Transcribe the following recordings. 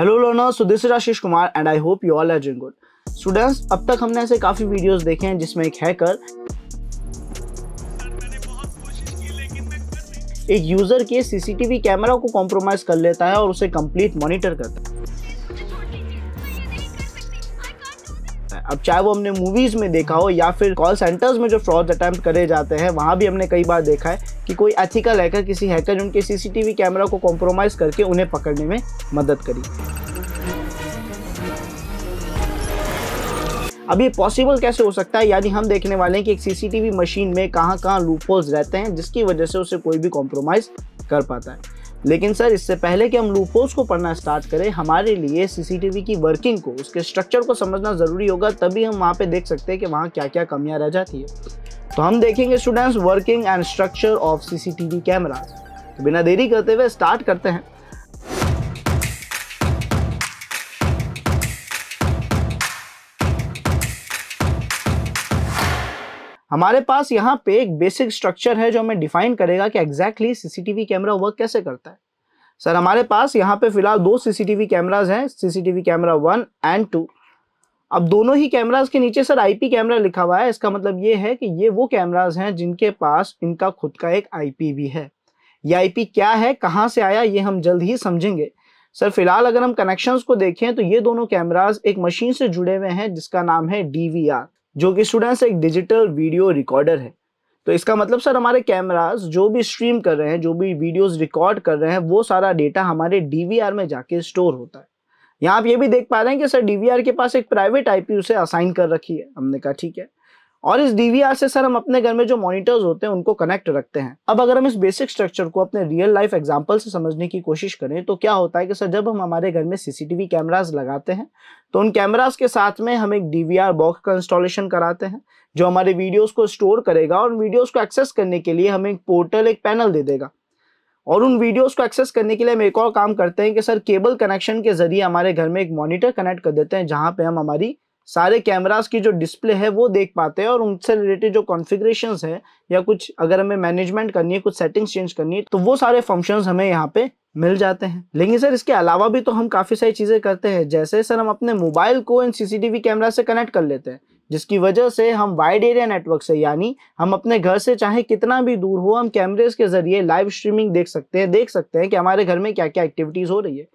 hello learners so this is Ashish Kumar and I hope you all are doing good students अब तक हमने ऐसे काफ़ी वीडियोस देखे हैं जिसमें एक हैकर एक यूज़र के सीसीटीवी कैमरा को कॉम्प्रोमाइज़ कर लेता है और उसे कंप्लीट मॉनिटर करता है अब चाहे वो हमने मूवीज़ में देखा हो या फिर कॉल सेंटर्स में जो फ्रॉड अटेम्प्ट करे जाते हैं वहां भी हमने कई बार देखा है कि कोई एथिकल हैकर किसी हैकर ने उनके सीसीटीवी कैमरा को कॉम्प्रोमाइज़ करके उन्हें पकड़ने में मदद करी अब ये पॉसिबल कैसे हो सकता है यानी हम देखने वाले हैं कि एक सीसीटीवी मशीन में कहाँ कहाँ लूपोल्स रहते हैं जिसकी वजह से उसे कोई भी कॉम्प्रोमाइज़ कर पाता है लेकिन सर इससे पहले कि हम लूपोल्स को पढ़ना स्टार्ट करें हमारे लिए सीसीटीवी की वर्किंग को उसके स्ट्रक्चर को समझना ज़रूरी होगा तभी हम वहाँ पे देख सकते हैं कि वहाँ क्या क्या कमियाँ रह जाती है तो हम देखेंगे students working and structure of CCTV camera तो बिना देरी करते हुए स्टार्ट करते हैं हमारे पास यहाँ पे एक बेसिक स्ट्रक्चर है जो हमें डिफाइन करेगा कि एग्जैक्टली सीसीटीवी कैमरा वर्क कैसे करता है सर हमारे पास यहाँ पे फिलहाल दो सीसीटीवी कैमराज हैं CCTV camera one and two अब दोनों ही कैमराज के नीचे सर आईपी कैमरा लिखा हुआ है इसका मतलब ये है कि ये वो कैमराज हैं जिनके पास इनका खुद का एक आईपी भी है ये आईपी क्या है कहाँ से आया ये हम जल्द ही समझेंगे सर फिलहाल अगर हम कनेक्शंस को देखें तो ये दोनों कैमराज एक मशीन से जुड़े हुए हैं जिसका नाम है डी जो कि स्टूडेंट्स एक डिजिटल वीडियो रिकॉर्डर है तो इसका मतलब सर हमारे कैमराज जो भी स्ट्रीम कर रहे हैं जो भी वीडियोस रिकॉर्ड कर रहे हैं वो सारा डेटा हमारे डीवीआर में जाके स्टोर होता है यहाँ आप ये भी देख पा रहे हैं कि सर डी के पास एक प्राइवेट आई उसे असाइन कर रखी है हमने कहा ठीक है और इस डी से सर हम अपने घर में जो मॉनिटर्स होते हैं उनको कनेक्ट रखते हैं अब अगर हम इस बेसिक स्ट्रक्चर को अपने रियल लाइफ एग्जांपल से समझने की कोशिश करें तो क्या होता है कि सर जब हम हमारे घर में सीसीटीवी कैमराज लगाते हैं तो उन कैमराज के साथ में हम एक डी बॉक्स का इंस्टॉलेशन कराते हैं जो हमारे वीडियोज़ को स्टोर करेगा और वीडियोज़ को एक्सेस करने के लिए हमें एक पोर्टल एक पैनल दे देगा और उन वीडियोस को एक्सेस करने के लिए हम एक और काम करते हैं कि सर केबल कनेक्शन के जरिए हमारे घर में एक मॉनिटर कनेक्ट कर देते हैं जहाँ पे हम हमारी सारे कैमराज की जो डिस्प्ले है वो देख पाते हैं और उनसे रिलेटेड जो कॉन्फ़िगरेशन है या कुछ अगर हमें मैनेजमेंट करनी है कुछ सेटिंग्स चेंज करनी है तो वो सारे फंक्शंस हमें यहाँ पे मिल जाते हैं लेकिन सर इसके अलावा भी तो हम काफ़ी सारी चीज़ें करते हैं जैसे सर हम अपने मोबाइल को इन सीसीटीवी कैमरा से कनेक्ट कर लेते हैं जिसकी वजह से हम वाइड एरिया नेटवर्क से यानी हम अपने घर से चाहे कितना भी दूर हो हम कैमरेज के जरिए लाइव स्ट्रीमिंग देख सकते हैं देख सकते हैं कि हमारे घर में क्या क्या एक्टिविटीज़ हो रही है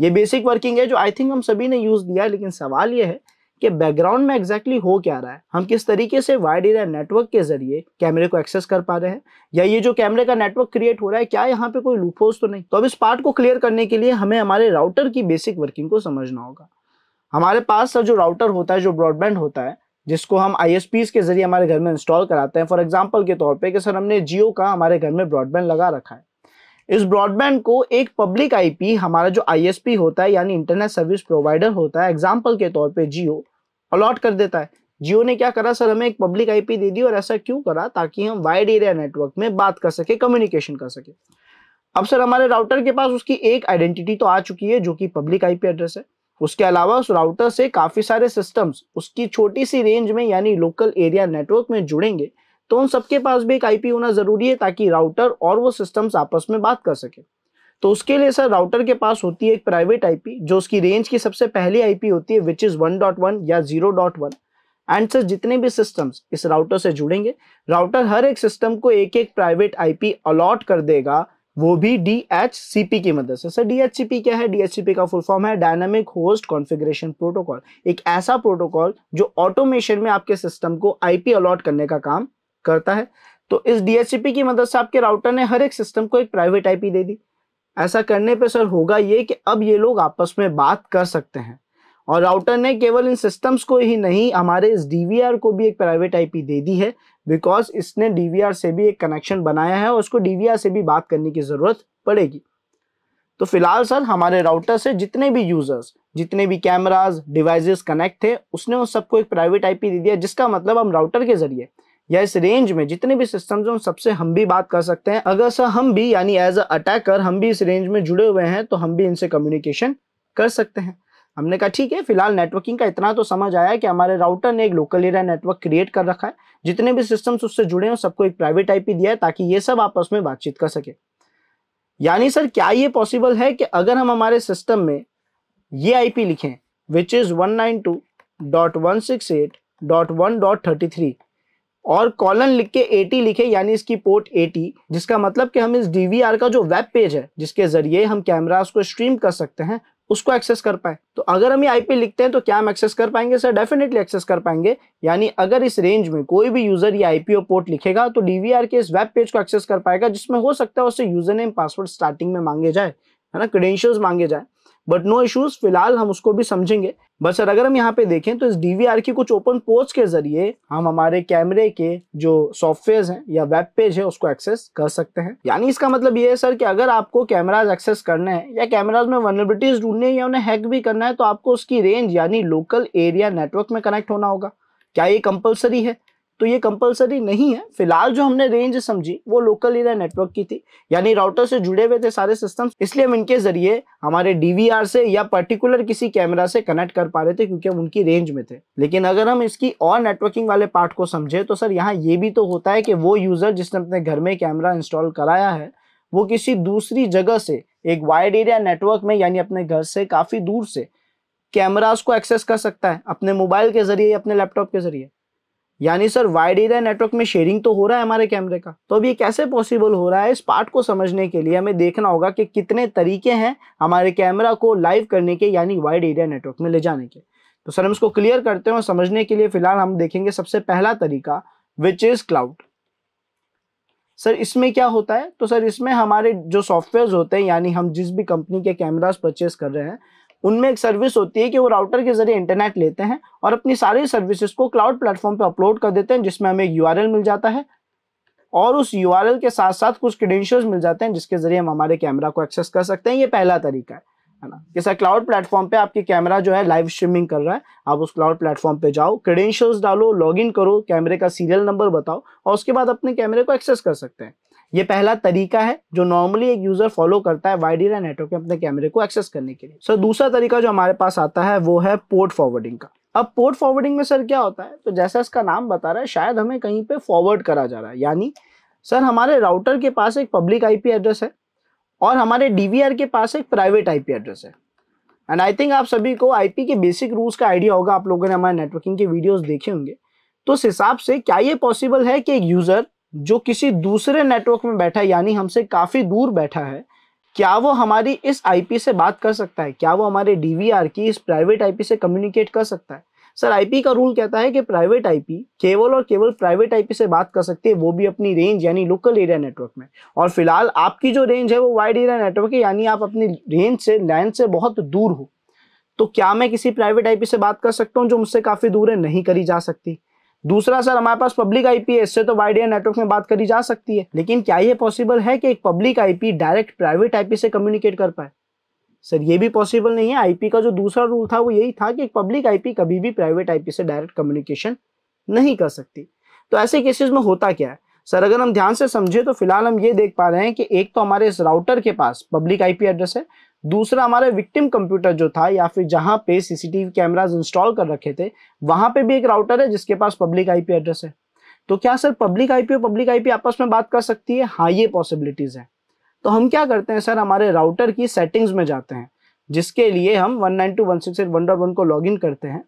ये बेसिक वर्किंग है जो आई थिंक हम सभी ने यूज़ दिया है लेकिन सवाल ये है कि बैकग्राउंड में एग्जैक्टली exactly हो क्या रहा है हम किस तरीके से वाइड एरिया नेटवर्क के जरिए कैमरे को एक्सेस कर पा रहे हैं या ये जो कैमरे का नेटवर्क क्रिएट हो रहा है क्या यहाँ पे कोई लूपोज तो नहीं तो अब इस पार्ट को क्लियर करने के लिए हमें हमारे राउटर की बेसिक वर्किंग को समझना होगा हमारे पास जो राउटर होता है जो ब्रॉडबैंड होता है जिसको हम आई के जरिए हमारे घर में इंस्टॉल कराते हैं फॉर एग्जाम्पल के तौर पर सर हमने जियो का हमारे घर में ब्रॉडबैंड लगा रखा है इस ब्रॉडबैंड को एक पब्लिक आईपी हमारा जो आईएसपी होता है यानी इंटरनेट सर्विस प्रोवाइडर होता है एग्जाम्पल के तौर पे जियो अलॉट कर देता है जियो ने क्या करा सर हमें एक पब्लिक आईपी दे दी और ऐसा क्यों करा ताकि हम वाइड एरिया नेटवर्क में बात कर सके कम्युनिकेशन कर सके अब सर हमारे राउटर के पास उसकी एक आइडेंटिटी तो आ चुकी है जो कि पब्लिक आई एड्रेस है उसके अलावा उस राउटर से काफ़ी सारे सिस्टम्स उसकी छोटी सी रेंज में यानी लोकल एरिया नेटवर्क में जुड़ेंगे तो उन सबके पास भी एक आईपी होना ज़रूरी है ताकि राउटर और वो सिस्टम्स आपस में बात कर सके तो उसके लिए सर राउटर के पास होती है एक प्राइवेट आईपी जो उसकी रेंज की सबसे पहली आईपी होती है which is one dot one या zero dot one and sir जितने भी सिस्टम्स इस राउटर से जुड़ेंगे राउटर हर एक सिस्टम को एक एक प्राइवेट आईपी अलॉट कर देगा वो भी डी एच सी पी की मदद से sir D H C P क्या है डी एच सी पी का फुल फॉर्म है डायनामिक होस्ट कॉन्फ़िगरेशन प्रोटोकॉल एक ऐसा प्रोटोकॉल जो ऑटोमेशन में आपके सिस्टम को आई पी अलॉट करने का काम करता है तो इस डीएचसीपी की मदद से आपके राउटर ने हर एक सिस्टम को एक प्राइवेट आई पी दे दी ऐसा करने पर सर होगा ये कि अब ये लोग आपस में बात कर सकते हैं और राउटर ने केवल इन सिस्टम्स को ही नहीं हमारे इस डीवीआर को भी एक प्राइवेट आईपी दे दी है बिकॉज इसने डीवीआर से भी एक कनेक्शन बनाया है और उसको डीवीआर से भी बात करने की ज़रूरत पड़ेगी तो फिलहाल सर हमारे राउटर से जितने भी यूज़र्स जितने भी कैमराज डिवाइसेस कनेक्ट थे उसने उन सबको एक प्राइवेट आईपी दे दिया जिसका मतलब हम राउटर के ज़रिए या इस रेंज में जितने भी सिस्टम्स हैं उन सबसे हम भी बात कर सकते हैं अगर सर हम भी यानी एज अ अटैकर हम भी इस रेंज में जुड़े हुए हैं तो हम भी इनसे कम्युनिकेशन कर सकते हैं हमने कहा ठीक है फिलहाल नेटवर्किंग का इतना तो समझ आया है कि हमारे राउटर ने एक लोकल एरिया नेटवर्क क्रिएट कर रखा है जितने भी सिस्टम्स उससे जुड़े हैं सबको एक प्राइवेट आईपी दिया है ताकि ये सब आपस में बातचीत कर सके यानी सर क्या ये पॉसिबल है कि अगर हम हमारे सिस्टम में ये आईपी लिखें which is one nine two dot one six eight dot one dot thirty three और कॉलन लिख के एटी लिखे यानी इसकी पोर्ट एटी जिसका मतलब कि हम इस DVR का जो वेब पेज है जिसके ज़रिए हम कैमरास को स्ट्रीम कर सकते हैं उसको एक्सेस कर पाए तो अगर हम ये आईपी लिखते हैं तो क्या हम एक्सेस कर पाएंगे सर डेफिनेटली एक्सेस कर पाएंगे यानी अगर इस रेंज में कोई भी यूजर ये आईपीओ पोर्ट लिखेगा तो डीवीआर के इस वेब पेज को एक्सेस कर पाएगा जिसमें हो सकता है उससे यूजर नेम पासवर्ड स्टार्टिंग में मांगे जाए है ना क्रेडेंशियल्स मांगे जाए बट नो इश्यूज फिलहाल हम उसको भी समझेंगे बट सर अगर हम यहाँ पे देखें तो इस आर की कुछ ओपन पोर्ट्स के जरिए हम हमारे कैमरे के जो सॉफ्टवेयर हैं या वेब पेज है उसको एक्सेस कर सकते हैं यानी इसका मतलब ये है सर कि अगर आपको कैमराज एक्सेस करने हैं या कैमराज में वनबिलिटीज ढूंढने या उन्हें हैक भी करना है तो आपको उसकी रेंज यानी लोकल एरिया नेटवर्क में कनेक्ट होना होगा क्या ये कंपलसरी है तो ये कंपलसरी नहीं है फिलहाल जो हमने रेंज समझी वो लोकल एरिया नेटवर्क की थी यानी राउटर से जुड़े हुए थे सारे सिस्टम इसलिए हम इनके जरिए हमारे डीवीआर से या पर्टिकुलर किसी कैमरा से कनेक्ट कर पा रहे थे क्योंकि हम उनकी रेंज में थे लेकिन अगर हम इसकी और नेटवर्किंग वाले पार्ट को समझे तो सर यहाँ ये भी तो होता है कि वो यूजर जिसने अपने घर में कैमरा इंस्टॉल कराया है वो किसी दूसरी जगह से एक वाइड एरिया नेटवर्क में यानी अपने घर से काफी दूर से कैमरास को एक्सेस कर सकता है अपने मोबाइल के जरिए अपने लैपटॉप के जरिए यानी सर वाइड एरिया नेटवर्क में शेयरिंग तो हो रहा है हमारे कैमरे का तो अब ये कैसे पॉसिबल हो रहा है इस पार्ट को समझने के लिए हमें देखना होगा कि कितने तरीके हैं हमारे कैमरा को लाइव करने के यानी वाइड एरिया नेटवर्क में ले जाने के तो सर हम इसको क्लियर करते हैं और समझने के लिए फिलहाल हम देखेंगे सबसे पहला तरीका विच इज क्लाउड सर इसमें क्या होता है तो सर इसमें हमारे जो सॉफ्टवेयर होते हैं यानी हम जिस भी कंपनी के कैमराज परचेस कर रहे हैं उनमें एक सर्विस होती है कि वो राउटर के जरिए इंटरनेट लेते हैं और अपनी सारी सर्विसेज को क्लाउड प्लेटफॉर्म पे अपलोड कर देते हैं जिसमें हमें यू मिल जाता है और उस यू के साथ साथ कुछ क्रीडेंशियल मिल जाते हैं जिसके जरिए हम हमारे कैमरा को एक्सेस कर सकते हैं ये पहला तरीका है ना जैसा क्लाउड प्लेटफॉर्म पे आपकी कैमरा जो है लाइव स्ट्रीमिंग कर रहा है आप उस क्लाउड प्लेटफॉर्म पे जाओ क्रेडेंशियल्स डालो लॉग करो कैमरे का सीरियल नंबर बताओ और उसके बाद अपने कैमरे को एक्सेस कर सकते हैं ये पहला तरीका है जो नॉर्मली एक यूजर फॉलो करता है वाई डी नेटवर्क में अपने कैमरे को एक्सेस करने के लिए सर दूसरा तरीका जो हमारे पास आता है वो है पोर्ट फॉरवर्डिंग का अब पोर्ट फॉरवर्डिंग में सर क्या होता है तो जैसा इसका नाम बता रहा है शायद हमें कहीं पे फॉरवर्ड करा जा रहा है यानी सर हमारे राउटर के पास एक पब्लिक आईपी एड्रेस है और हमारे डीवीआर के पास एक प्राइवेट आईपी एड्रेस है एंड आई थिंक आप सभी को आईपी के बेसिक रूल्स का आइडिया होगा आप लोगों ने हमारे नेटवर्किंग के वीडियोज देखे होंगे तो उस हिसाब से क्या ये पॉसिबल है कि एक यूज़र जो किसी दूसरे नेटवर्क में बैठा है यानी हमसे काफ़ी दूर बैठा है क्या वो हमारी इस आईपी से बात कर सकता है क्या वो हमारे डीवीआर की इस प्राइवेट आईपी से कम्युनिकेट कर सकता है सर आईपी का रूल कहता है कि प्राइवेट आईपी केवल और केवल प्राइवेट आईपी से बात कर सकती है वो भी अपनी रेंज यानी लोकल एरिया नेटवर्क में और फिलहाल आपकी जो रेंज है वो वाइड एरिया नेटवर्क है यानी आप अपनी रेंज से लैंड से बहुत दूर हो तो क्या मैं किसी प्राइवेट आईपी से बात कर सकता हूँ जो मुझसे काफ़ी दूर है नहीं करी जा सकती दूसरा सर हमारे पास पब्लिक आईपी है इससे तो वाइड एरिया नेटवर्क में बात करी जा सकती है लेकिन क्या ये पॉसिबल है कि एक public IP direct private IP से कम्युनिकेट कर पाए सर ये भी पॉसिबल नहीं है आईपी का जो दूसरा रूल था वो यही था कि एक पब्लिक आईपी कभी भी प्राइवेट आईपी से डायरेक्ट कम्युनिकेशन नहीं कर सकती तो ऐसे केसेस में होता क्या है सर अगर हम ध्यान से समझे तो फिलहाल हम ये देख पा रहे हैं कि एक तो हमारे इस राउटर के पास पब्लिक आईपी एड्रेस है दूसरा हमारा विक्टिम कंप्यूटर जो था या फिर जहाँ पे सीसीटीवी कैमराज इंस्टॉल कर रखे थे वहाँ पे भी एक राउटर है जिसके पास पब्लिक आईपी एड्रेस है तो क्या सर पब्लिक आईपी और पब्लिक आईपी आपस में बात कर सकती है हाँ ये पॉसिबिलिटीज है तो हम क्या करते हैं सर हमारे राउटर की सेटिंग्स में जाते हैं जिसके लिए हम वन को इन करते हैं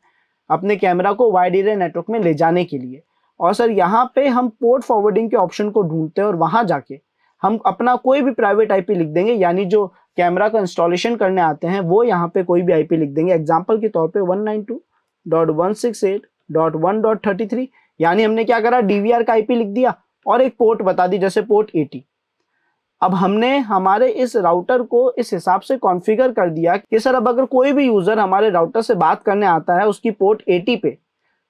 अपने कैमरा को वाइड एरिया नेटवर्क में ले जाने के लिए और सर यहाँ पे हम पोर्ट फॉरवर्डिंग के ऑप्शन को ढूंढते हैं और वहाँ जाके हम अपना कोई भी प्राइवेट आईपी लिख देंगे यानी जो कैमरा का इंस्टॉलेशन करने आते हैं वो यहाँ पे कोई भी आईपी लिख देंगे एग्जाम्पल के तौर पे 192.168.1.33 यानी हमने क्या करा आर का आईपी लिख दिया और एक पोर्ट बता दी जैसे पोर्ट एटी अब हमने हमारे इस राउटर को इस हिसाब से कॉन्फ़िगर कर दिया कि सर अब अगर कोई भी यूज़र हमारे राउटर से बात करने आता है उसकी पोर्ट एटी पे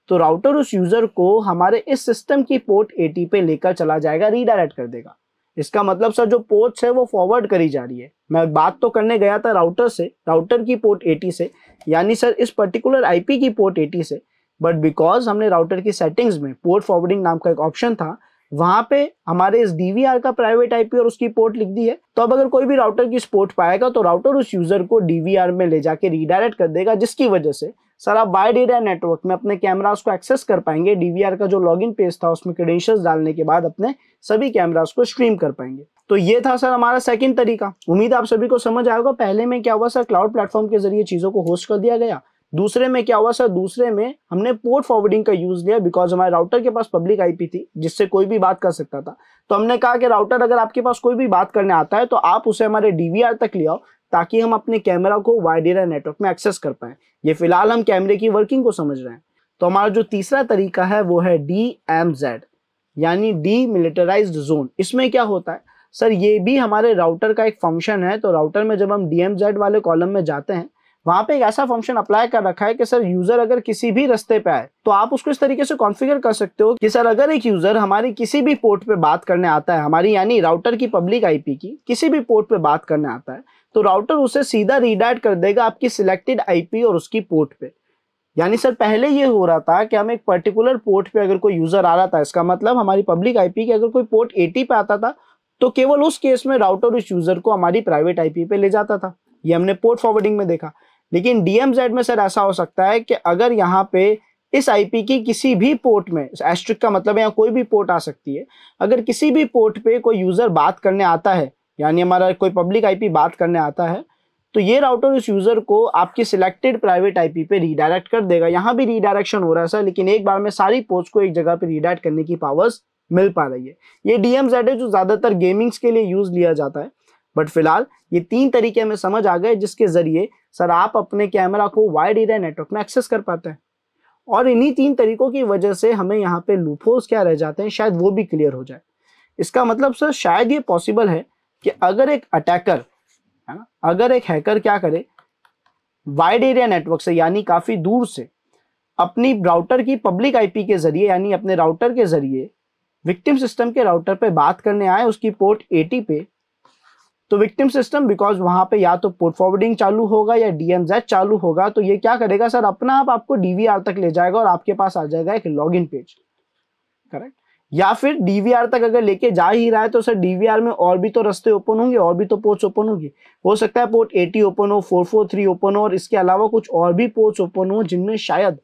तो राउटर उस यूज़र को हमारे इस सिस्टम की पोर्ट 80 पे लेकर चला जाएगा रीडायरेक्ट कर देगा इसका मतलब सर जो पोर्ट्स है वो फॉरवर्ड करी जा रही है मैं बात तो करने गया था राउटर से राउटर की पोर्ट एटी से यानी सर इस पर्टिकुलर आई की पोर्ट एटी से बट बिकॉज हमने राउटर की सेटिंग्स में पोर्ट फॉरवर्डिंग नाम का एक ऑप्शन था वहां पे हमारे इस डीवीआर का प्राइवेट आईपी और उसकी पोर्ट लिख दी है तो अब अगर कोई भी राउटर की पोर्ट पाएगा तो राउटर उस यूजर को डीवीआर में ले जाके रिडायरेक्ट कर देगा जिसकी वजह से सर आप बाय डेटा नेटवर्क में अपने कैमराज को एक्सेस कर पाएंगे डीवीआर का जो लॉगिन पेज था उसमें क्रेडेंशियल्स डालने के बाद अपने सभी कैमराज को स्ट्रीम कर पाएंगे तो ये था सर हमारा सेकंड तरीका उम्मीद आप सभी को समझ आएगा पहले में क्या हुआ सर क्लाउड प्लेटफॉर्म के जरिए चीजों को होस्ट कर दिया गया दूसरे में क्या हुआ सर दूसरे में हमने पोर्ट फॉरवर्डिंग का यूज लिया बिकॉज हमारे राउटर के पास पब्लिक आईपी थी जिससे कोई भी बात कर सकता था तो हमने कहा कि राउटर अगर आपके पास कोई भी बात करने आता है तो आप उसे हमारे डीवीआर तक ले आओ ताकि हम अपने कैमरा को वाइड एरिया नेटवर्क में एक्सेस कर पाए ये फिलहाल हम कैमरे की वर्किंग को समझ रहे हैं तो हमारा जो तीसरा तरीका है वो है डी एम जेड यानी डी मिलिटराइज जोन इसमें क्या होता है सर ये भी हमारे राउटर का एक फंक्शन है तो राउटर में जब हम डी एम जेड वाले कॉलम में जाते हैं वहां पे एक ऐसा फंक्शन अप्लाई कर रखा है कि सर यूजर अगर किसी भी रस्ते पे आए तो आप उसको इस तरीके से कॉन्फ़िगर कर सकते हो कि सर अगर एक यूजर हमारी किसी भी पोर्ट पे बात करने आता है हमारी यानी राउटर की पब्लिक आईपी की किसी भी पोर्ट पे बात करने आता है तो राउटर उसे सीधा रीडायट कर देगा आपकी सिलेक्टेड आईपी और उसकी पोर्ट पे यानी सर पहले ये हो रहा था कि हम एक पर्टिकुलर पोर्ट पे अगर कोई यूजर आ रहा था इसका मतलब हमारी पब्लिक आईपी के अगर कोई पोर्ट 80 पे आता था तो केवल उस केस में राउटर उस यूजर को हमारी प्राइवेट आईपी पे ले जाता था ये हमने पोर्ट फॉरवर्डिंग में देखा लेकिन डीएमजेड में सर ऐसा हो सकता है कि अगर यहाँ पे इस आईपी की किसी भी पोर्ट में एस्ट्रिक का मतलब यहाँ कोई भी पोर्ट आ सकती है अगर किसी भी पोर्ट पे कोई यूजर बात करने आता है यानी हमारा कोई पब्लिक आईपी बात करने आता है तो ये राउटर उस यूज़र को आपकी सिलेक्टेड प्राइवेट आईपी पे रीडायरेक्ट कर देगा यहाँ भी रीडायरेक्शन हो रहा है सर लेकिन एक बार में सारी पोस्ट को एक जगह पे रीडायरेक्ट करने की पावर्स मिल पा रही है ये डी है जो ज़्यादातर गेमिंग्स के लिए यूज़ लिया जाता है बट फिलहाल ये तीन तरीके हमें समझ आ गए जिसके ज़रिए सर आप अपने कैमरा को वाइड एरिया नेटवर्क में एक्सेस कर पाते हैं और इन्हीं तीन तरीकों की वजह से हमें यहाँ पे लूफोज क्या रह जाते हैं शायद वो भी क्लियर हो जाए इसका मतलब सर शायद ये पॉसिबल है कि अगर एक अटैकर है ना अगर एक हैकर क्या करे वाइड एरिया नेटवर्क से यानी काफ़ी दूर से अपनी राउटर की पब्लिक आईपी के जरिए यानी अपने राउटर के जरिए विक्टिम सिस्टम के राउटर पे बात करने आए उसकी पोर्ट 80 पे तो विक्टिम सिस्टम बिकॉज वहां पे या तो पोर्ट फॉरवर्डिंग चालू होगा या डीएमजेड चालू होगा तो ये क्या करेगा सर अपना आप आपको डीवीआर तक ले जाएगा और आपके पास आ जाएगा एक लॉग पेज करेक्ट या फिर डीवीआर तक अगर लेके जा ही रहा है तो सर डीवीआर में और भी तो रस्ते ओपन होंगे और भी तो पोर्ट्स ओपन होंगे हो सकता है पोर्ट एटी ओपन हो फोर फोर थ्री ओपन हो और इसके अलावा कुछ और भी पोर्ट्स ओपन हो जिनमें शायद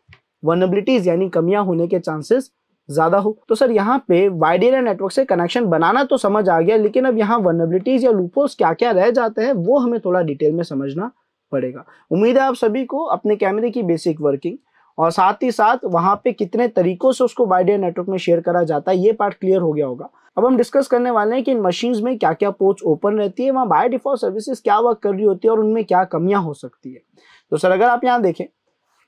वर्नबिलिटीज यानी कमियां होने के चांसेस ज्यादा हो तो सर यहाँ पे वाइड एरिया नेटवर्क से कनेक्शन बनाना तो समझ आ गया लेकिन अब यहाँ वर्नबिलिटीज या लूपोस क्या क्या रह जाते हैं वो हमें थोड़ा डिटेल में समझना पड़ेगा उम्मीद है आप सभी को अपने कैमरे की बेसिक वर्किंग और साथ ही साथ वहाँ पे कितने तरीकों से उसको वाइडियर नेटवर्क में शेयर करा जाता है ये पार्ट क्लियर हो गया होगा अब हम डिस्कस करने वाले हैं कि इन मशीन्स में क्या क्या पोर्ट्स ओपन रहती है वहाँ बाय डिफॉल्ट सर्विसेज क्या वर्क कर रही होती है और उनमें क्या कमियाँ हो सकती है तो सर अगर आप यहाँ देखें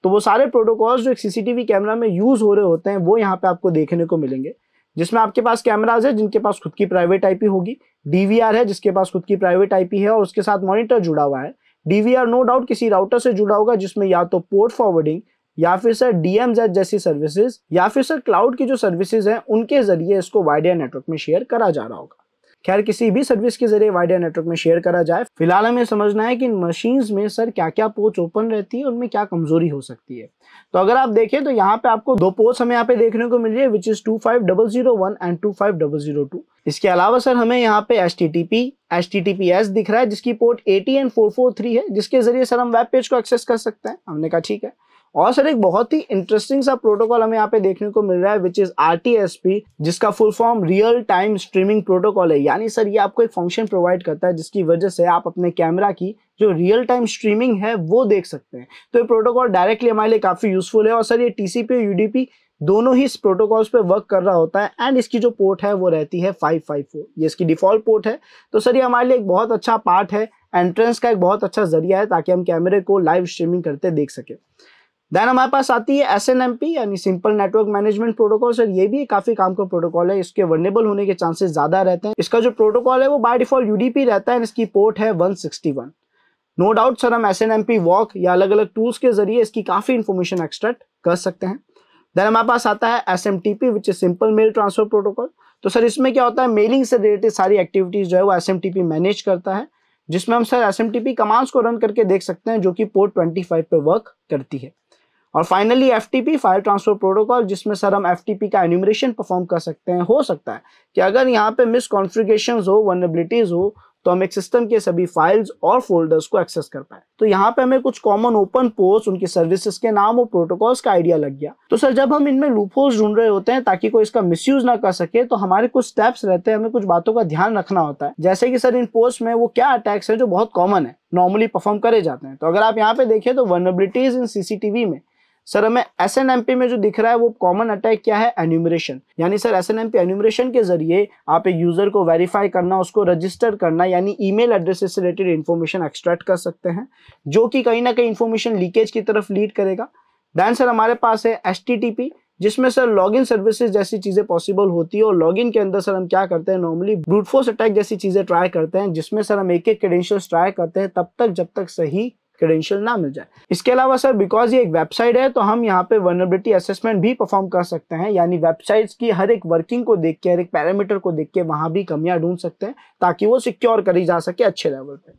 तो वो सारे प्रोटोकॉल्स जो एक सीसीटीवी कैमरा में यूज़ हो रहे होते हैं वो यहाँ पे आपको देखने को मिलेंगे जिसमें आपके पास कैमराज है जिनके पास खुद की प्राइवेट आईपी होगी डीवीआर है जिसके पास खुद की प्राइवेट आईपी है और उसके साथ मॉनिटर जुड़ा हुआ है डीवीआर नो डाउट किसी राउटर से जुड़ा होगा जिसमें या तो पोर्ट फॉरवर्डिंग या फिर सर डीएम जैसी सर्विसेज या फिर सर क्लाउड की जो सर्विसेज हैं उनके जरिए इसको वाइडिया नेटवर्क में शेयर करा जा रहा होगा खैर किसी भी सर्विस के जरिए वाइडिया नेटवर्क में शेयर करा जाए फिलहाल हमें समझना है कि इन में सर क्या क्या पोच ओपन रहती है उनमें क्या कमजोरी हो सकती है तो अगर आप देखें तो यहाँ पे आपको दो पोच हमें यहाँ पे देखने को मिल रही है which is two five double zero and two five double zero two इसके अलावा सर हमें यहाँ पे एस टी एस दिख रहा है जिसकी port eighty and four four three है जिसके जरिए सर हम वेब पेज को एक्सेस कर सकते हैं हमने कहा ठीक है और सर एक बहुत ही इंटरेस्टिंग सा प्रोटोकॉल हमें यहाँ पे देखने को मिल रहा है विच इज आर जिसका full form real time streaming protocol है यानी सर ये आपको एक फंक्शन प्रोवाइड करता है जिसकी वजह से आप अपने कैमरा की जो रियल टाइम स्ट्रीमिंग है वो देख सकते हैं तो ये प्रोटोकॉल डायरेक्टली हमारे लिए काफी यूजफुल है और सर ये टीसीपी और यूडीपी दोनों ही इस प्रोटोकॉल्स पे वर्क कर रहा होता है एंड इसकी जो पोर्ट है वो रहती है 554 ये इसकी डिफॉल्ट पोर्ट है तो सर ये हमारे लिए एक बहुत अच्छा पार्ट है एंट्रेंस का एक बहुत अच्छा जरिया है ताकि हम कैमरे को लाइव स्ट्रीमिंग करते देख सकें देन हमारे पास आती है एस यानी simple network management protocol sir ये भी काफी काम का प्रोटोकॉल है इसके वर्नेबल होने के चांसेस ज्यादा रहते हैं इसका जो प्रोटोकॉल है वो बाय डिफॉल्ट यूडीपी रहता है इसकी पोर्ट है 161 नो डाउट सर हम S N M P walk या अलग अलग टूल्स के जरिए इसकी काफी इन्फॉर्मेशन एक्सट्रैक्ट कर सकते हैं देन हमारे पास आता है S M T P which is simple mail transfer protocol तो सर इसमें क्या होता है मेलिंग से रिलेटेड सारी एक्टिविटीज जो है वो S M T P manage करता है जिसमें हम sir S M T P commands को रन करके देख सकते हैं जो कि पोर्ट ट्वेंटी फाइव पर वर्क करती है और finally F T P file transfer protocol जिसमें सर हम एफ का एन्यूमरेशन परफॉर्म कर सकते हैं हो सकता है कि अगर यहाँ पे मिस कॉन्फ्रिगेशन हो वनबिलिटीज हो तो हम एक सिस्टम के सभी फाइल्स और फोल्डर्स को एक्सेस कर पाए तो यहाँ पे हमें कुछ कॉमन ओपन पोस्ट उनकी सर्विसेज के नाम और प्रोटोकॉल्स का आइडिया लग गया तो सर जब हम इनमें लूपोज ढूंढ रहे होते हैं ताकि कोई इसका मिसयूज ना कर सके तो हमारे कुछ स्टेप्स रहते हैं हमें कुछ बातों का ध्यान रखना होता है जैसे कि सर इन पोस्ट में वो क्या अटैक्स है जो बहुत कॉमन है नॉर्मली परफॉर्म करे जाते हैं तो अगर आप यहाँ पे देखें तो वर्नेबिलिटीज इन सीसीटीवी में सर हमें एस एन एम पी में जो दिख रहा है वो कॉमन अटैक क्या है एन्यूमरेशन यानी sir S N M P enumeration के जरिए आप एक यूजर को वेरीफाई करना उसको रजिस्टर करना यानी ईमेल एड्रेस से रिलेटेड इन्फॉर्मेशन एक्सट्रैक्ट कर सकते हैं जो कि कहीं ना कहीं इन्फॉर्मेशन लीकेज की तरफ लीड करेगा दैन सर हमारे पास है एस टी टी पी जिसमें सर लॉगिन सर्विसेज जैसी चीज़ें पॉसिबल होती है और लॉगिन के अंदर सर हम क्या करते हैं नॉर्मली ब्रूटफोर्स अटैक जैसी चीज़ें ट्राई करते हैं जिसमें सर हम एक एक क्रेडेंशियल्स ट्राई करते हैं तब तक जब तक सही क्रेडेंशियल ना मिल जाए इसके अलावा सर बिकॉज ये एक वेबसाइट है तो हम यहाँ पे वर्नबिलिटी असेसमेंट भी परफॉर्म कर सकते हैं यानी वेबसाइट्स की हर एक वर्किंग को देख के हर एक पैरामीटर को देख के वहाँ भी कमियाँ ढूंढ सकते हैं ताकि वो सिक्योर करी जा सके अच्छे लेवल पे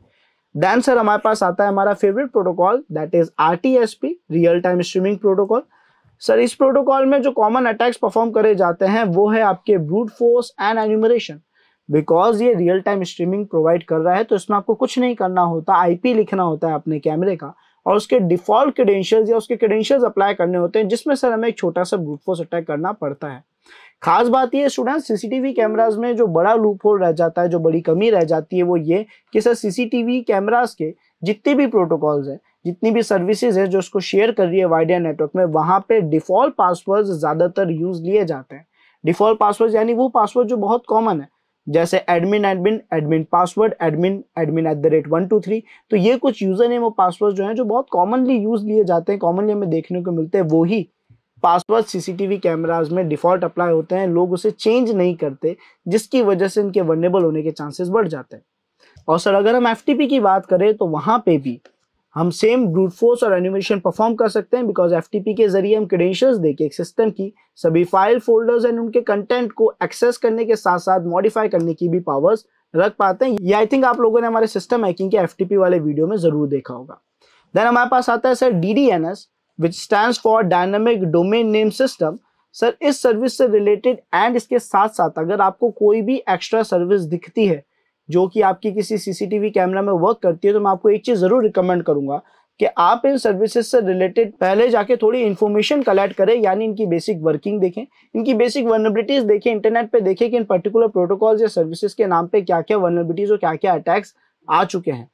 देन सर हमारे पास आता है हमारा favourite protocol that is R T S P real time streaming protocol sir इस प्रोटोकॉल में जो कॉमन अटैक्स परफॉर्म करे जाते हैं वो है आपके brute force and enumeration because ये रियल टाइम स्ट्रीमिंग प्रोवाइड कर रहा है तो इसमें आपको कुछ नहीं करना होता आईपी लिखना होता है अपने कैमरे का और उसके डिफॉल्ट क्रेडेंशियल्स या उसके क्रेडेंशियल अप्लाई करने होते हैं जिसमें सर हमें एक छोटा सा ब्रूट फोर्स अटैक करना पड़ता है खास बात ये स्टूडेंट सीसीटीवी कैमराज में जो बड़ा लूप होल रह जाता है जो बड़ी कमी रह जाती है वो ये कि सर सीसीटीवी कैमराज के जितने भी प्रोटोकॉल्स हैं जितनी भी सर्विसेज है जो उसको शेयर कर रही है वाइडिया नेटवर्क में वहाँ पे डिफॉल्ट पासवर्ड ज़्यादातर यूज़ लिए जाते हैं डिफॉल्ट पासवर्ड यानी वो पासवर्ड जो बहुत कॉमन है जैसे admin admin admin password admin admin at the rate one two three तो ये कुछ यूज़र नेम और पासवर्ड जो है जो बहुत कॉमनली यूज़ लिए जाते हैं कॉमनली हमें देखने को मिलते हैं वो ही पासवर्ड सीसीटीवी कैमराज में डिफ़ॉल्ट अप्लाई होते हैं लोग उसे चेंज नहीं करते जिसकी वजह से इनके वर्नेबल होने के चांसेस बढ़ जाते हैं और सर अगर हम एफ की बात करें तो वहाँ पर भी हम सेम ब्रूट फोर्स और एनिमेशन परफॉर्म कर सकते हैं बिकॉज एफ के जरिए हम क्रेडेंशियल्स देखे एक सिस्टम की सभी फाइल फोल्डर्स एंड उनके कंटेंट को एक्सेस करने के साथ साथ मॉडिफाई करने की भी पावर्स रख पाते हैं ये आई थिंक आप लोगों ने हमारे सिस्टम हैकिंग के एफ वाले वीडियो में जरूर देखा होगा देन हमारे पास आता है sir D D N S which stand for dynamic domain name system sir इस सर्विस से रिलेटेड एंड इसके साथ साथ अगर आपको कोई भी एक्स्ट्रा सर्विस दिखती है जो कि आपकी किसी सीसीटीवी कैमरा में वर्क करती है तो मैं आपको एक चीज़ ज़रूर रिकमेंड करूँगा कि आप इन सर्विसेज से रिलेटेड पहले जाके थोड़ी इन्फॉर्मेशन कलेक्ट करें यानी इनकी बेसिक वर्किंग देखें इनकी बेसिक वर्नबिलिटीज़ देखें इंटरनेट पे देखें कि इन पर्टिकुलर प्रोटोकॉल्स या सर्विसेज के नाम पे क्या क्या वर्नबिलिटीज़ और क्या क्या अटैक्स आ चुके हैं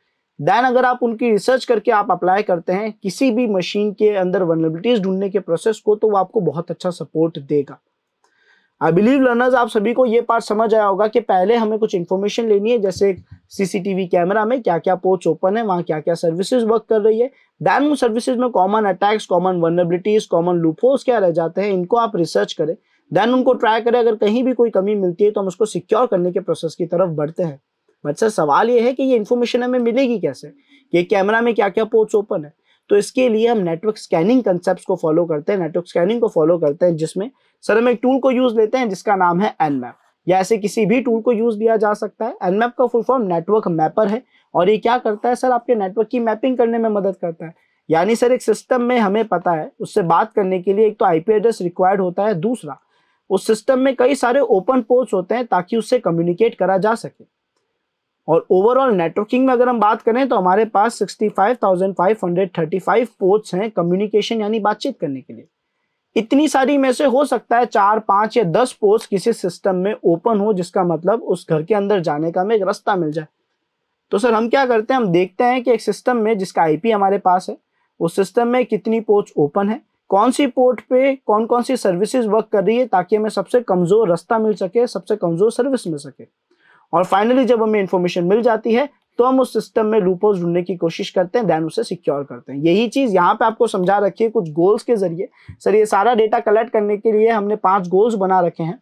देन अगर आप उनकी रिसर्च करके आप अप्लाई करते हैं किसी भी मशीन के अंदर वर्नबिलिटीज़ ढूंढने के प्रोसेस को तो वो आपको बहुत अच्छा सपोर्ट देगा आई बिलीव लर्नर्स आप सभी को ये पार्ट समझ आया होगा कि पहले हमें कुछ इन्फॉर्मेशन लेनी है जैसे सीसीटीवी कैमरा में क्या क्या पोच ओपन है वहाँ क्या क्या सर्विसेज वर्क कर रही है दैन सर्विसेज में common attacks common vulnerabilities common loopholes क्या रह जाते हैं इनको आप रिसर्च करें दैन उनको ट्राई करें अगर कहीं भी कोई कमी मिलती है तो हम उसको सिक्योर करने के प्रोसेस की तरफ बढ़ते हैं बट सर सवाल ये है कि ये इन्फॉर्मेशन हमें मिलेगी कैसे कि कैमरा में क्या क्या पोच ओपन है तो इसके लिए हम नेटवर्क स्कैनिंग कंसेप्ट को फॉलो करते हैं नेटवर्क स्कैनिंग को फॉलो करते हैं जिसमें सर हम एक टूल को यूज लेते हैं जिसका नाम है एनमैप या ऐसे किसी भी टूल को यूज दिया जा सकता है एनमैप का फुल फॉर्म नेटवर्क मैपर है और ये क्या करता है सर आपके नेटवर्क की मैपिंग करने में मदद करता है यानी सर एक सिस्टम में हमें पता है उससे बात करने के लिए एक तो आईपी एड्रेस रिक्वायर्ड होता है दूसरा उस सिस्टम में कई सारे ओपन पोर्ट्स होते हैं ताकि उससे कम्युनिकेट करा जा सके और ओवरऑल नेटवर्किंग में अगर हम बात करें तो हमारे पास 65,535 पोर्ट्स हैं कम्युनिकेशन यानी बातचीत करने के लिए इतनी सारी में से हो सकता है चार पाँच या दस पोर्ट्स किसी सिस्टम में ओपन हो जिसका मतलब उस घर के अंदर जाने का हमें एक रास्ता मिल जाए तो सर हम क्या करते हैं हम देखते हैं कि एक सिस्टम में जिसका आई हमारे पास है उस सिस्टम में कितनी पोर्ट्स ओपन है कौन सी पोर्ट पे कौन कौन सी सर्विसेज वर्क कर रही है ताकि हमें सबसे कमज़ोर रास्ता मिल सके सबसे कमज़ोर सर्विस मिल सके और फाइनली जब हमें इन्फॉर्मेशन मिल जाती है तो हम उस सिस्टम में लूपोज ढूंढने की कोशिश करते हैं देन उसे सिक्योर करते हैं यही चीज़ यहाँ पे आपको समझा रखिए कुछ गोल्स के जरिए सर ये सारा डेटा कलेक्ट करने के लिए हमने पांच गोल्स बना रखे हैं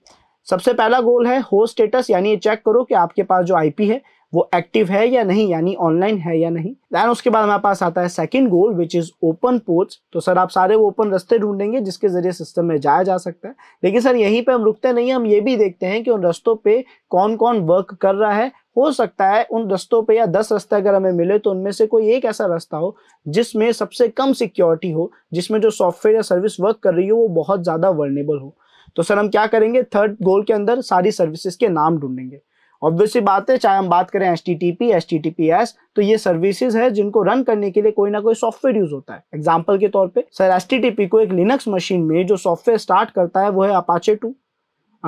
सबसे पहला गोल है होस्ट स्टेटस यानी ये चेक करो कि आपके पास जो आईपी है वो एक्टिव है या नहीं यानी ऑनलाइन है या नहीं देन उसके बाद हमारे पास आता है second goal which is open ports तो सर आप सारे ओपन रस्ते ढूंढेंगे जिसके जरिए सिस्टम में जाया जा सकता है लेकिन सर यहीं पे हम रुकते नहीं हम ये भी देखते हैं कि उन रस्तों पे कौन कौन वर्क कर रहा है हो सकता है उन रस्तों पे या दस रस्ते अगर हमें मिले तो उनमें से कोई एक ऐसा रास्ता हो जिसमें सबसे कम सिक्योरिटी हो जिसमें जो सॉफ्टवेयर या सर्विस वर्क कर रही हो वो बहुत ज़्यादा वर्नेबल हो तो सर हम क्या करेंगे थर्ड गोल के अंदर सारी सर्विसेज के नाम ढूंढेंगे ऑब्वियसली बात है चाहे हम बात करें S T T P S T T P S तो ये सर्विसेज है जिनको रन करने के लिए कोई ना कोई सॉफ्टवेयर यूज होता है एग्जाम्पल के तौर पर sir S T T P को एक लिनक्स मशीन में जो सॉफ्टवेयर स्टार्ट करता है वो है अपाचे टू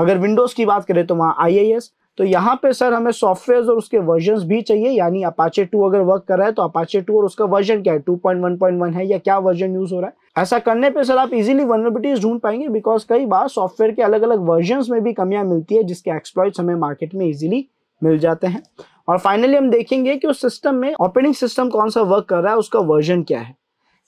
अगर विंडोज की बात करें तो वहाँ आई आई एस तो यहाँ पे सर हमें सॉफ्टवेयर और उसके वर्जन भी चाहिए यानी अपाचे टू अगर वर्क कर रहा है तो अपाचे टू और उसका वर्जन क्या है two point one point one है या क्या वर्जन यूज हो रहा है ऐसा करने पे सर आप इजीली वनरेबिलिटीज ढूंढ पाएंगे बिकॉज कई बार सॉफ्टवेयर के अलग अलग वर्जन में भी कमियां मिलती है जिसके एक्सप्लॉइट्स हमें मार्केट में इजीली मिल जाते हैं और फाइनली हम देखेंगे कि उस सिस्टम में ऑपरेटिंग सिस्टम कौन सा वर्क कर रहा है उसका वर्जन क्या है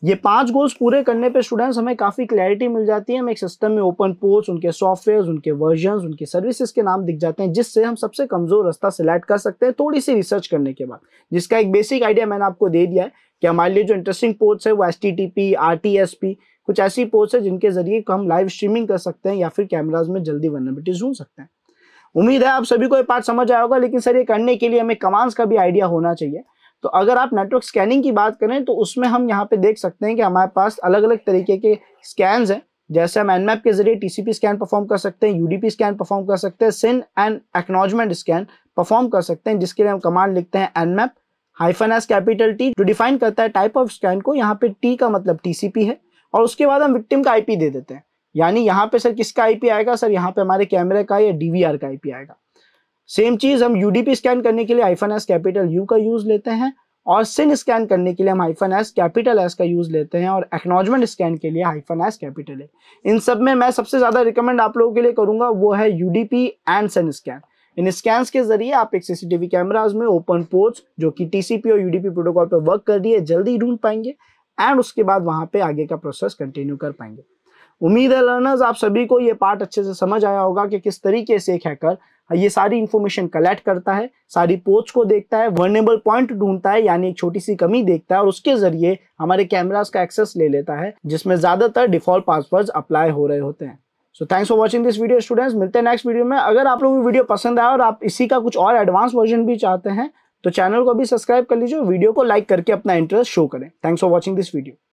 ये पांच गोल्स पूरे करने पे स्टूडेंट्स हमें काफ़ी क्लैरिटी मिल जाती है हम एक सिस्टम में ओपन पोर्ट्स उनके सॉफ्टवेयर उनके वर्जन उनके सर्विसेज के नाम दिख जाते हैं जिससे हम सबसे कमज़ोर रास्ता सिलेक्ट कर सकते हैं थोड़ी सी रिसर्च करने के बाद जिसका एक बेसिक आइडिया मैंने आपको दे दिया है कि हमारे लिए जो इंटरेस्टिंग पोर्ट्स है वो S T T P R T S P कुछ ऐसी पोर्ट्स है जिनके जरिए हम लाइव स्ट्रीमिंग कर सकते हैं या फिर कैमराज में जल्दी वर्नबिलिटी ढूंढ सकते हैं उम्मीद है आप सभी को ये पार्ट समझ आया होगा लेकिन सर ये करने के लिए हमें कमांड्स का भी आइडिया होना चाहिए तो अगर आप नेटवर्क स्कैनिंग की बात करें तो उसमें हम यहाँ पे देख सकते हैं कि हमारे पास अलग अलग तरीके के स्कैन हैं जैसे हम एनमैप के जरिए टीसीपी स्कैन परफॉर्म कर सकते हैं यूडीपी स्कैन परफॉर्म कर सकते हैं SYN and acknowledgement scan perform कर सकते हैं जिसके लिए हम कमांड लिखते हैं Nmap hyphen S capital T जो डिफाइन करता है टाइप ऑफ स्कैन को यहाँ पे टी का मतलब टीसीपी है और उसके बाद हम विक्टिम का आईपी दे देते हैं यानी यहाँ पे सर किसका आईपी आएगा सर यहाँ पे हमारे कैमरे का या डीवीआर का आईपी आएगा सेम चीज हम यूडीपी स्कैन करने के लिए आईफन एस कैपिटल यू का यूज लेते हैं और सिन स्कैन करने के लिए हम हाइफन एस कैपिटल एस का यूज लेते हैं और एक्नोजमेंट स्कैन के लिए हाइफन एस कैपिटल ए इन सब में मैं सबसे ज्यादा रिकमेंड आप लोगों के लिए करूंगा वो है यूडीपी एंड सिन स्कैन इन स्कैन के जरिए आप एक सीसीटीवी कैमराज में ओपन पोर्ट्स जो कि टीसीपी और यूडीपी प्रोटोकॉल पर वर्क कर रही है जल्दी ढूंढ पाएंगे एंड उसके बाद वहाँ पे आगे का प्रोसेस कंटिन्यू कर पाएंगे उम्मीद है लर्नर्स आप सभी को ये पार्ट अच्छे से समझ आया होगा कि किस तरीके से एक हैकर ये सारी इन्फॉर्मेशन कलेक्ट करता है सारी पोस्ट को देखता है वर्नेबल पॉइंट ढूंढता है यानी एक छोटी सी कमी देखता है और उसके जरिए हमारे कैमराज का एक्सेस ले लेता है जिसमें ज्यादातर डिफॉल्ट पासवर्ड अप्लाई हो रहे होते हैं so thanks for watching this video students मिलते हैं नेक्स्ट वीडियो में अगर आप लोग को वीडियो पसंद आया और आप इसी का कुछ और एडवांस वर्जन भी चाहते हैं तो चैनल को भी सब्सक्राइब कर लीजिए वीडियो को लाइक करके अपना इंटरेस्ट शो करें thanks for watching this video